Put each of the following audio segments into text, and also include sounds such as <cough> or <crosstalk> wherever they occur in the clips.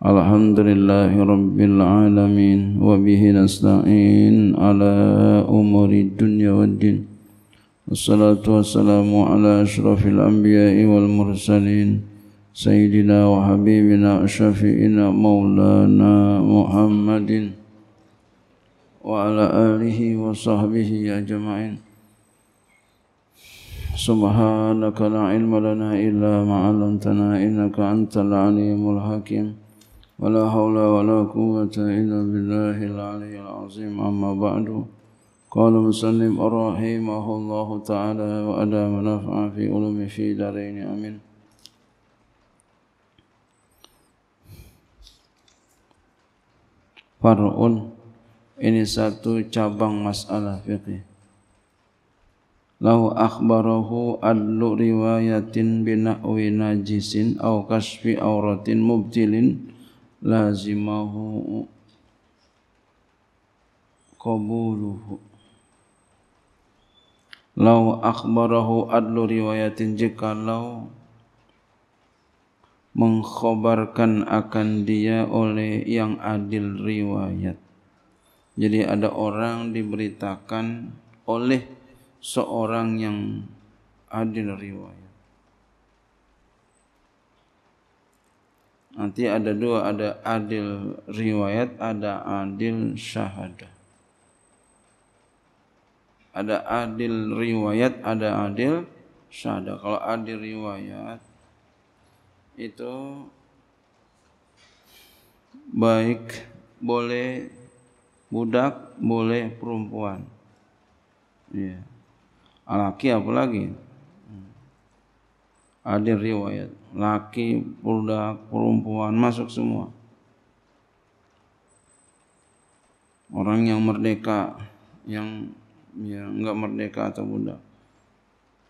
الحمد لله رب العالمين وبه نستعين على أمور الدنيا والدين والصلاة والسلام على أشرف الأنبياء والمرسلين سيدنا وحبيبنا شفينا مولانا محمد وعلى آله وصحبه أجمعين سبحانك لا علم لنا إلا ما علمتنا إنك أنت العليم الحكيم ولا حول ولا قوة إلا بالله العلي العظيم أما بعد قال مسلم رحمه الله تعالى وأدى ونفع في علم في دارين أمين Far'un ini satu cabang masalah fikih. Lau akhbarahu adlu riwayatin binahwi najisin au kasfi auratin mubtilin Lazimahu قبوله لو أخبره أدل riwayatin jika لو mengkhabarkan akan dia oleh yang adil riwayat. Jadi ada orang diberitakan oleh seorang yang adil riwayat. Nanti ada dua, ada adil riwayat, ada adil syahadah. Ada adil riwayat, ada adil syahadah. Kalau adil riwayat itu baik boleh budak, boleh perempuan. ya Laki apalagi? lagi? ada riwayat laki, budak, perempuan masuk semua. Orang yang merdeka, yang ya enggak merdeka atau budak.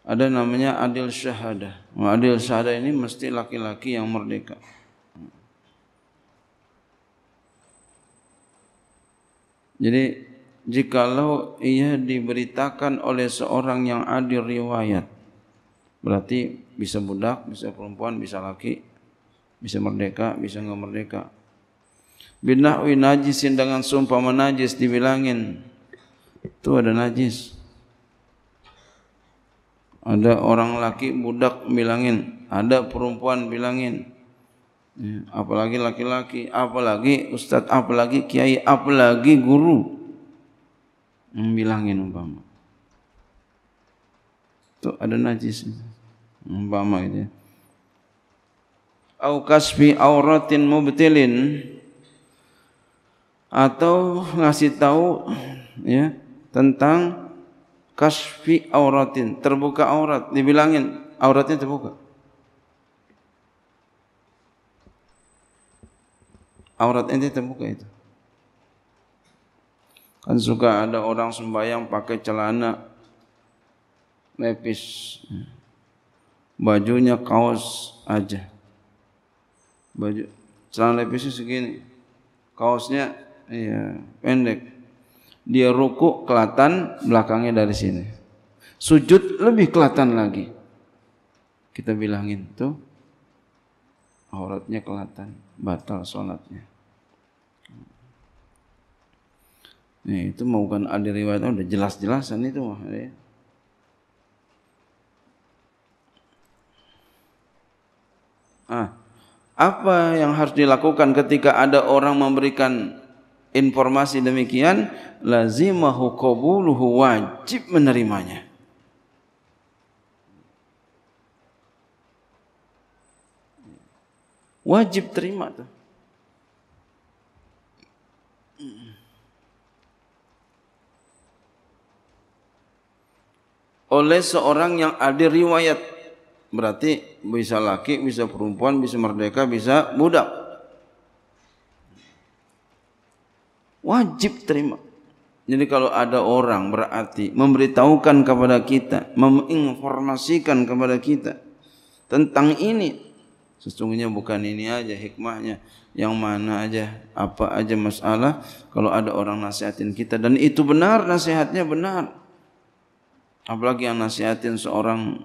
Ada namanya adil syahada. Adil syahada ini mesti laki-laki yang merdeka. Jadi jikalau ia diberitakan oleh seorang yang adil riwayat Berarti bisa budak, bisa perempuan, bisa laki, bisa merdeka, bisa nggak merdeka. Binahwi najisin dengan sumpah menajis dibilangin. Itu ada najis. Ada orang laki budak bilangin, ada perempuan bilangin. Ya, apalagi laki-laki, apalagi ustadz, apalagi kiai, apalagi guru. Bilangin umpama. Itu ada najis umpama itu ya. au kasbi auratin mubtilin atau ngasih tahu ya tentang kasfi auratin terbuka aurat dibilangin auratnya terbuka aurat ente terbuka itu kan suka ada orang sembahyang pakai celana lepis bajunya kaos aja baju celana levisnya segini kaosnya iya pendek dia ruku kelatan belakangnya dari sini sujud lebih kelatan lagi kita bilangin tuh auratnya kelatan batal sholatnya Nih, itu mau kan ada riwayatnya udah jelas-jelasan itu mah ya. Ah, apa yang harus dilakukan ketika ada orang memberikan informasi demikian? Lazimahu qabuluhu wajib menerimanya. Wajib terima tuh. Oleh seorang yang ada riwayat Berarti bisa laki, bisa perempuan, bisa merdeka, bisa budak. Wajib terima. Jadi kalau ada orang berarti memberitahukan kepada kita, menginformasikan kepada kita tentang ini. Sesungguhnya bukan ini aja hikmahnya, yang mana aja, apa aja masalah. Kalau ada orang nasihatin kita dan itu benar nasihatnya benar. Apalagi yang nasihatin seorang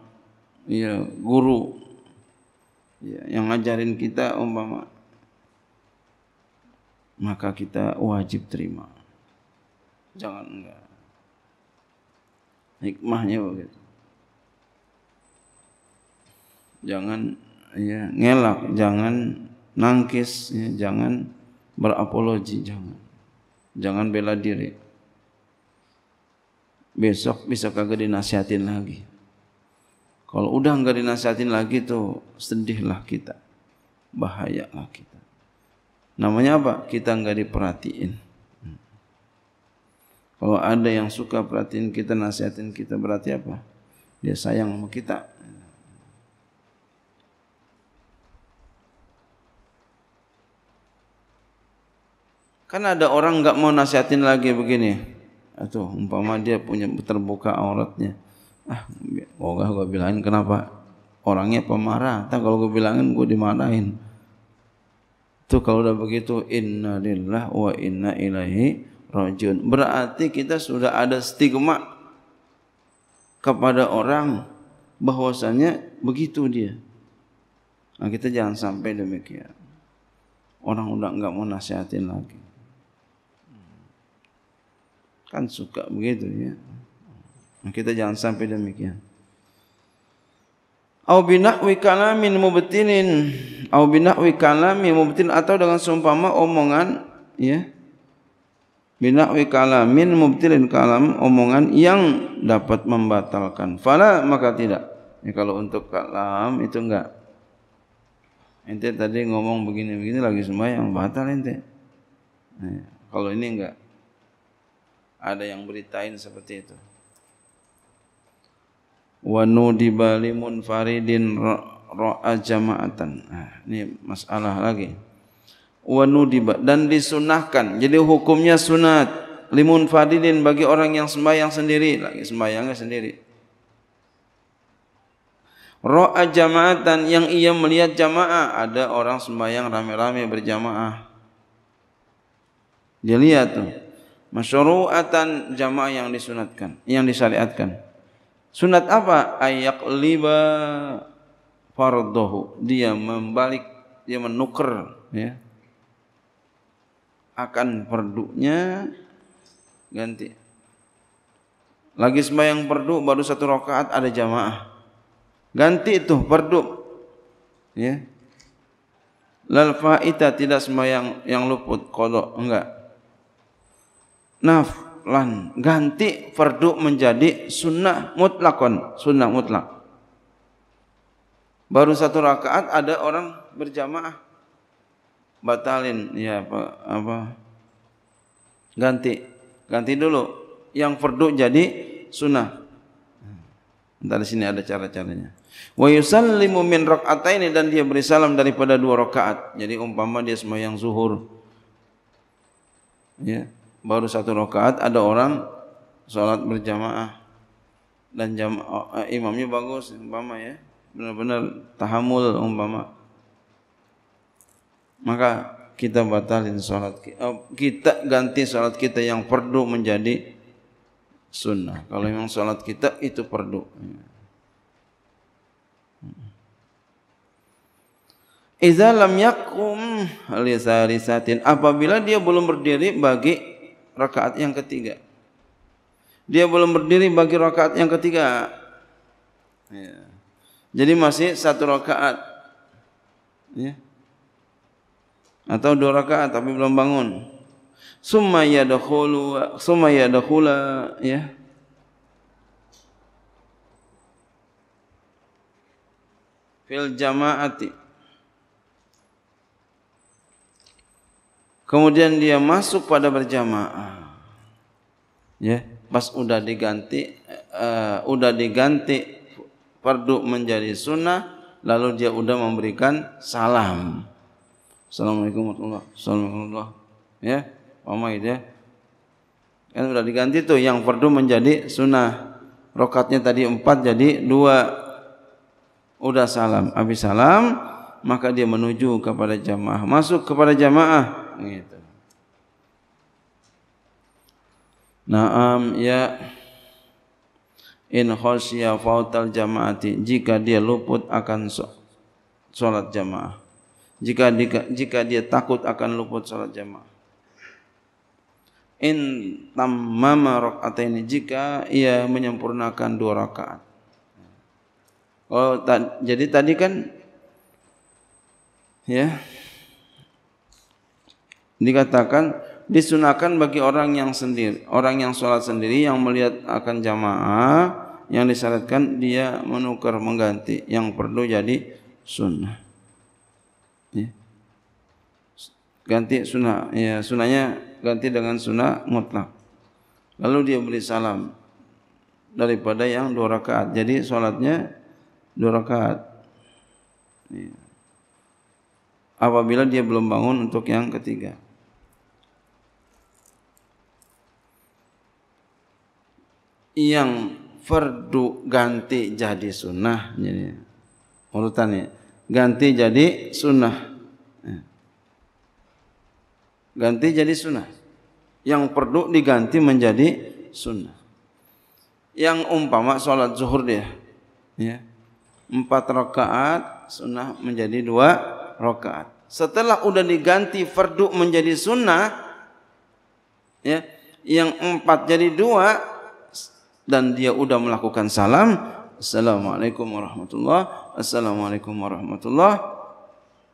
ya guru ya, yang ngajarin kita umpama maka kita wajib terima jangan enggak hikmahnya begitu jangan ya ngelak jangan nangkis ya, jangan berapologi jangan jangan bela diri besok bisa kagak dinasihatin lagi kalau udah nggak dinasihatin lagi tuh sedihlah kita. Bahayalah kita. Namanya apa? Kita nggak diperhatiin. Kalau ada yang suka perhatiin kita, nasihatin kita berarti apa? Dia sayang sama kita. Kan ada orang nggak mau nasihatin lagi begini. Atau umpama dia punya terbuka auratnya ah mau gak gue bilangin kenapa orangnya pemarah tak kalau gue bilangin gue dimarahin tuh kalau udah begitu inna lillah wa inna ilaihi rajun berarti kita sudah ada stigma kepada orang bahwasanya begitu dia nah, kita jangan sampai demikian orang udah nggak mau nasihatin lagi kan suka begitu ya kita jangan sampai demikian. Au binahwi kalamin mubtinin, au binahwi kalamin mubtin atau dengan seumpama omongan ya. Binahwi kalamin mubtilin kalam omongan yang dapat membatalkan. Fala maka tidak. Ya, kalau untuk kalam itu enggak. Ente tadi ngomong begini-begini lagi sembahyang batal ente. Nah, ya. kalau ini enggak. Ada yang beritain seperti itu. wa nudiba li munfaridin ra'a jama'atan. Nah, ha, ini masalah lagi. Wa nudiba dan disunahkan. Jadi hukumnya sunat limun faridin bagi orang yang sembahyang sendiri, lagi sembahyangnya sendiri. Ra'a jama'atan yang ia melihat jamaah, ada orang sembahyang ramai-ramai berjamaah. Dia lihat tuh. Masyru'atan jamaah yang disunatkan, yang disyariatkan. Sunat apa? Ayak liba fardohu. Dia membalik, dia menuker ya. akan perduknya ganti. Lagi sembahyang perduk baru satu rakaat ada jamaah. Ganti itu perduk. Ya. Lal faita tidak sembahyang yang luput kodok enggak. Naf lan ganti fardu menjadi sunnah mutlakon sunnah mutlak baru satu rakaat ada orang berjamaah batalin ya apa, apa ganti ganti dulu yang fardu jadi sunnah Entar di sini ada cara-caranya. Wa yusallimu min raka'ataini dan dia beri salam daripada dua rakaat. Jadi umpama dia sembahyang zuhur. Ya. baru satu rakaat ada orang salat berjamaah dan jam, uh, imamnya bagus umpama ya benar-benar tahamul umpama maka kita batalin salat kita, uh, eh, kita ganti salat kita yang perdu menjadi sunnah kalau memang salat kita itu perdu Iza lam yakum lisa Apabila dia belum berdiri bagi rakaat yang ketiga. Dia belum berdiri bagi rakaat yang ketiga. Ya. Jadi masih satu rakaat. Ya. Atau dua rakaat tapi belum bangun. Summa yadkhulu summa yadkhula ya. Fil jama'ati. Kemudian dia masuk pada berjamaah. Ya, pas udah diganti uh, udah diganti fardu menjadi sunnah lalu dia udah memberikan salam. Assalamualaikum warahmatullahi wabarakatuh. Ya, Mama ya. Kan udah diganti tuh yang fardu menjadi sunnah. Rokatnya tadi empat jadi dua. Udah salam. Habis salam maka dia menuju kepada jamaah. Masuk kepada jamaah. gitu. Naam ya in khosya fautal jamaati jika dia luput akan salat jamaah. Jika dia, jika dia takut akan luput salat jamaah. In tamama rakaat ini jika ia menyempurnakan dua rakaat. Oh, ta, jadi tadi kan ya dikatakan disunahkan bagi orang yang sendiri, orang yang sholat sendiri yang melihat akan jamaah yang disyaratkan dia menukar mengganti yang perlu jadi sunnah. Ya. Ganti sunnah, ya sunnahnya ganti dengan sunnah mutlak. Lalu dia beri salam daripada yang dua rakaat. Jadi sholatnya dua rakaat. Ya. Apabila dia belum bangun untuk yang ketiga. yang fardu ganti jadi sunnah jadi urutannya ganti jadi sunnah eh. ganti jadi sunnah yang perlu diganti menjadi sunnah yang umpama sholat zuhur dia ya empat rakaat sunnah menjadi dua rakaat setelah udah diganti fardu menjadi sunnah ya yang empat jadi dua dan dia udah melakukan salam, Assalamualaikum warahmatullahi Assalamualaikum warahmatullahi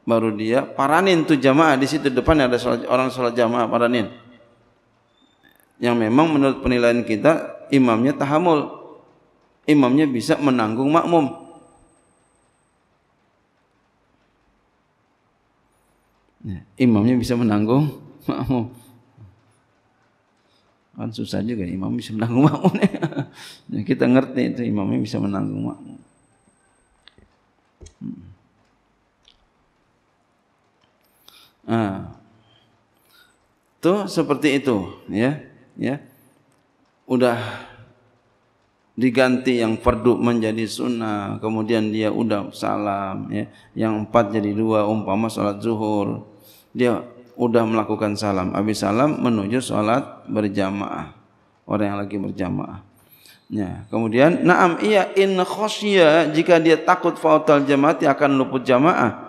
Baru dia paranin tuh jamaah di situ depan ada sholat, orang sholat jamaah paranin. Yang memang menurut penilaian kita imamnya tahamul. Imamnya bisa menanggung makmum. Imamnya bisa menanggung makmum. Kan susah juga imam bisa menanggung makmum. nah, <laughs> kita ngerti itu imamnya bisa menanggung makmum. Hmm. Ah. Tuh seperti itu, ya. Ya. Udah diganti yang fardu menjadi sunnah, kemudian dia udah salam ya. Yang empat jadi dua umpama salat zuhur. Dia udah melakukan salam. Habis salam menuju sholat berjamaah. Orang yang lagi berjamaah. Ya. Kemudian naam iya in khosya jika dia takut fautal dia akan luput jamaah.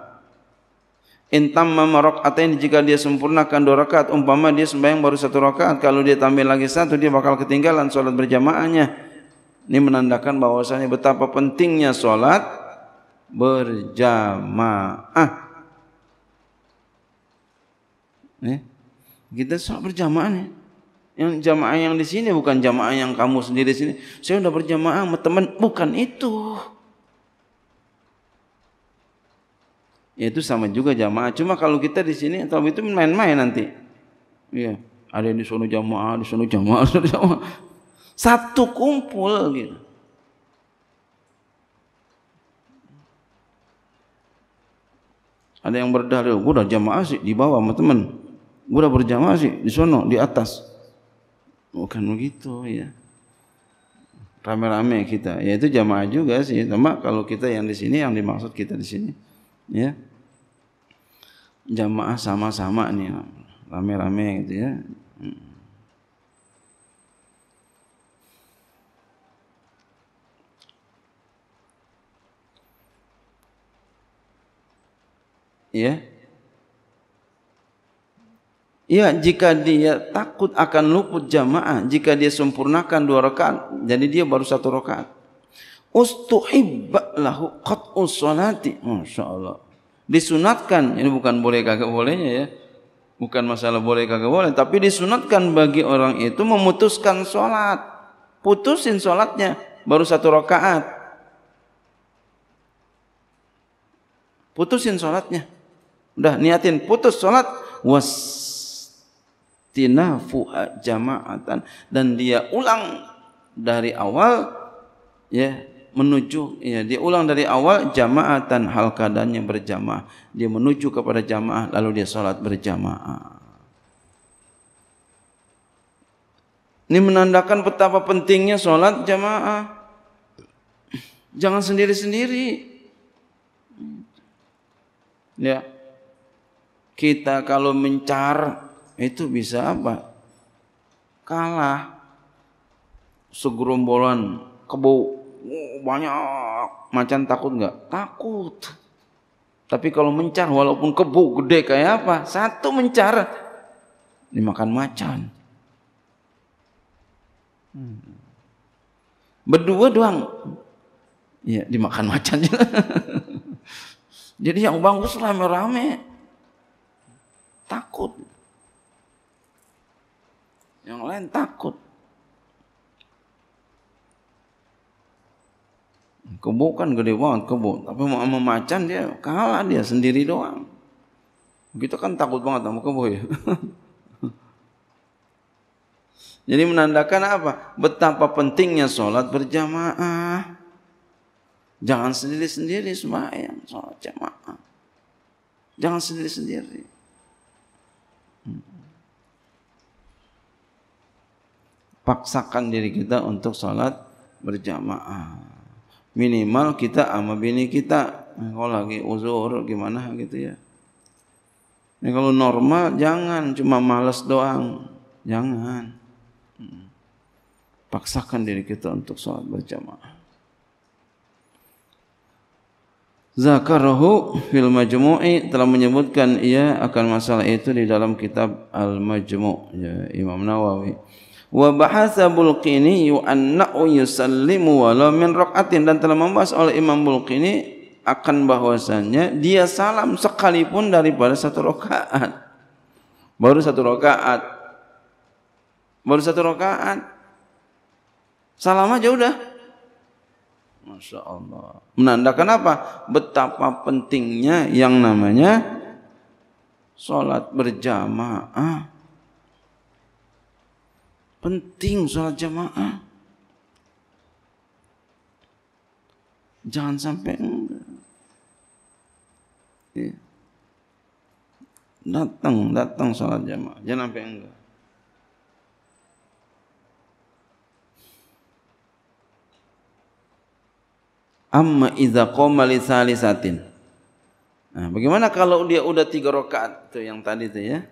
In tamma rakaatain jika dia sempurnakan dua rakaat umpama dia sembahyang baru satu rakaat kalau dia tambah lagi satu dia bakal ketinggalan sholat berjamaahnya. Ini menandakan bahwasanya betapa pentingnya sholat berjamaah. Ya. Kita sholat berjamaah nih. Yang jamaah yang di sini bukan jamaah yang kamu sendiri sini. Saya udah berjamaah sama teman, bukan itu. Ya itu sama juga jamaah. Cuma kalau kita di sini atau itu main-main nanti. Iya. Ada yang di sono jamaah, di sono jamaah, sono jamaah. Satu kumpul gitu. Ada yang berdalil, gue udah jamaah sih di bawah sama temen. Gua berjamaah sih di sono di atas. Bukan begitu ya. Rame-rame kita. Ya itu jamaah juga sih. Cuma kalau kita yang di sini yang dimaksud kita di sini. Ya. Jamaah sama-sama nih rame-rame gitu ya. Hmm. Ya. Yeah. Ya, jika dia takut akan luput jamaah, jika dia sempurnakan dua rakaat, jadi dia baru satu rakaat. Ustuhibba lahu qat'u salati. Masya Allah. Disunatkan, ini bukan boleh kagak bolehnya ya. Bukan masalah boleh kagak boleh, tapi disunatkan bagi orang itu memutuskan sholat. Putusin sholatnya, baru satu rakaat. Putusin sholatnya. Udah niatin putus sholat was tinafu jama'atan dan dia ulang dari awal ya menuju ya dia ulang dari awal jama'atan hal keadaannya berjamaah dia menuju kepada jamaah lalu dia salat berjamaah ini menandakan betapa pentingnya salat jamaah jangan sendiri-sendiri ya kita kalau mencar itu bisa apa? Kalah segerombolan kebo oh, banyak macan takut nggak? Takut. Tapi kalau mencar walaupun kebo gede kayak apa? Satu mencar dimakan macan. Berdua doang. Ya, dimakan macan <laughs> Jadi yang bagus rame-rame. Takut. Yang lain takut. Kebu kan gede banget kebu, tapi sama macan dia kalah dia sendiri doang. Kita kan takut banget sama kebu ya. <laughs> Jadi menandakan apa? Betapa pentingnya sholat berjamaah. Jangan sendiri-sendiri sembahyang sholat jamaah. Jangan sendiri-sendiri. paksakan diri kita untuk sholat berjamaah. Minimal kita sama bini kita. Kalau lagi uzur gimana gitu ya. Ini kalau normal jangan cuma males doang. Jangan. Hmm. Paksakan diri kita untuk sholat berjamaah. Zakarahu fil majmu'i telah menyebutkan ia akan masalah itu di dalam kitab Al-Majmu' ya, Imam Nawawi wa bahasa bulqini yu'anna'u yusallimu walau min rak'atin dan telah membahas oleh Imam Bulqini akan bahwasannya dia salam sekalipun daripada satu rakaat baru satu rakaat baru satu rakaat salam aja udah Masya Allah menandakan apa betapa pentingnya yang namanya sholat berjamaah Penting sholat jamaah. Jangan sampai enggak. Ya. Datang, datang sholat jamaah. Jangan sampai enggak. Amma idza qoma li salisatin. Nah, bagaimana kalau dia sudah tiga rakaat tu yang tadi tu ya?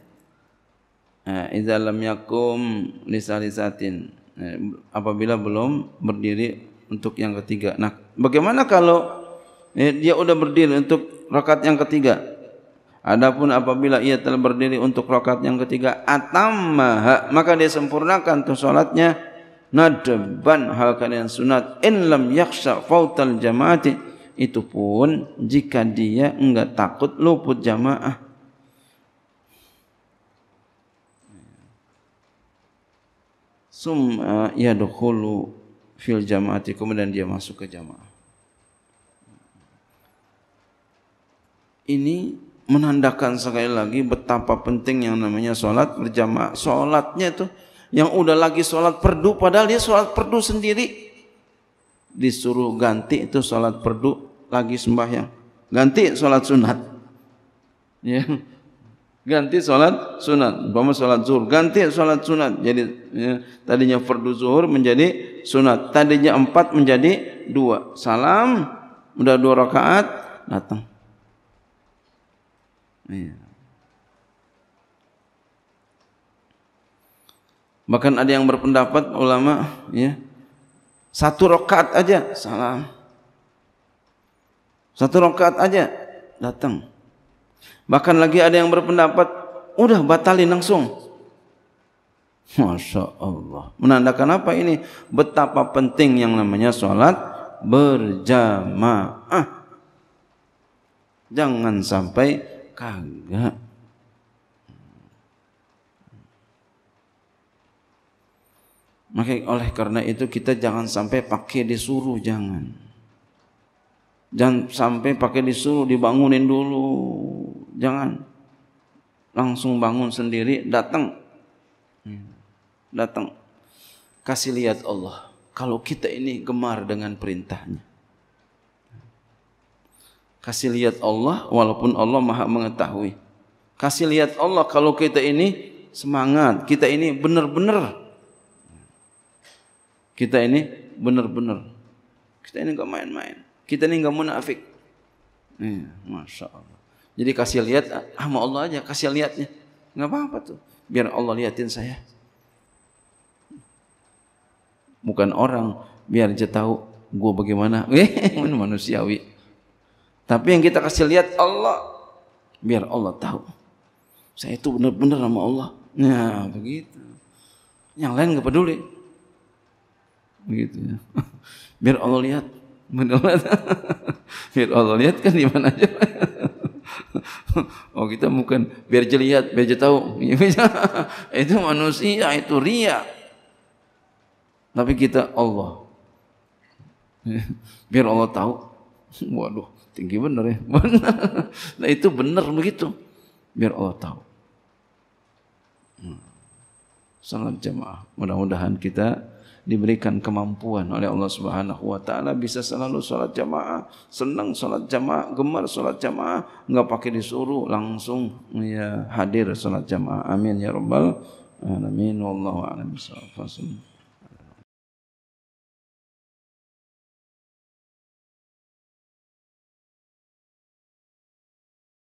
Eh, Iza lam yakum lisalisatin eh, Apabila belum berdiri untuk yang ketiga Nah bagaimana kalau eh, dia sudah berdiri untuk rakaat yang ketiga Adapun apabila ia telah berdiri untuk rakaat yang ketiga atammaha maka dia sempurnakan tu salatnya nadban hal kalian sunat in lam yaksa fautal jamaati itu pun jika dia enggak takut luput jamaah summa yadkhulu fil jamaati kemudian dia masuk ke jamaah ini menandakan sekali lagi betapa penting yang namanya sholat berjamaah sholatnya itu yang udah lagi sholat perdu padahal dia sholat perdu sendiri disuruh ganti itu sholat perdu lagi sembahyang ganti sholat sunat ya ganti sholat sunat umpama sholat zuhur ganti sholat sunat jadi ya, tadinya fardu zuhur menjadi sunat tadinya empat menjadi dua salam udah dua rakaat datang ya. bahkan ada yang berpendapat ulama ya satu rakaat aja salam satu rakaat aja datang Bahkan lagi ada yang berpendapat, udah batalin langsung. Masya Allah. Menandakan apa ini? Betapa penting yang namanya sholat berjamaah. Jangan sampai kagak. Maka oleh karena itu kita jangan sampai pakai disuruh, jangan. Jangan sampai pakai disuruh dibangunin dulu Jangan langsung bangun sendiri, datang. Hmm. Datang. Kasih lihat Allah. Kalau kita ini gemar dengan perintahnya. Kasih lihat Allah walaupun Allah maha mengetahui. Kasih lihat Allah kalau kita ini semangat. Kita ini benar-benar. Kita ini benar-benar. Kita ini enggak main-main. Kita ini enggak munafik. Iya, masya Allah. Jadi kasih lihat ah, sama Allah aja, kasih lihatnya. Enggak apa-apa tuh. Biar Allah liatin saya. Bukan orang, biar dia tahu gue bagaimana. <laughs> Eh, manusiawi. Tapi yang kita kasih lihat Allah, biar Allah tahu. Saya itu benar-benar sama Allah. Nah, begitu. Yang lain gak peduli. Begitu ya. <laughs> Biar Allah lihat. <laughs> Biar Allah lihat kan di mana aja. <laughs> oh kita bukan biar jeliat, biar tahu. <laughs> itu manusia, itu ria. Tapi kita Allah. <laughs> biar Allah tahu. Waduh, tinggi benar ya. Benar. Nah itu benar begitu. Biar Allah tahu. Hmm. Salam jemaah Mudah-mudahan kita diberikan kemampuan oleh Allah Subhanahu wa taala bisa selalu salat jamaah, senang salat jamaah, gemar salat jamaah, enggak pakai disuruh langsung ya hadir salat jamaah. Amin ya rabbal alamin. Wallahu a'lam bissawab.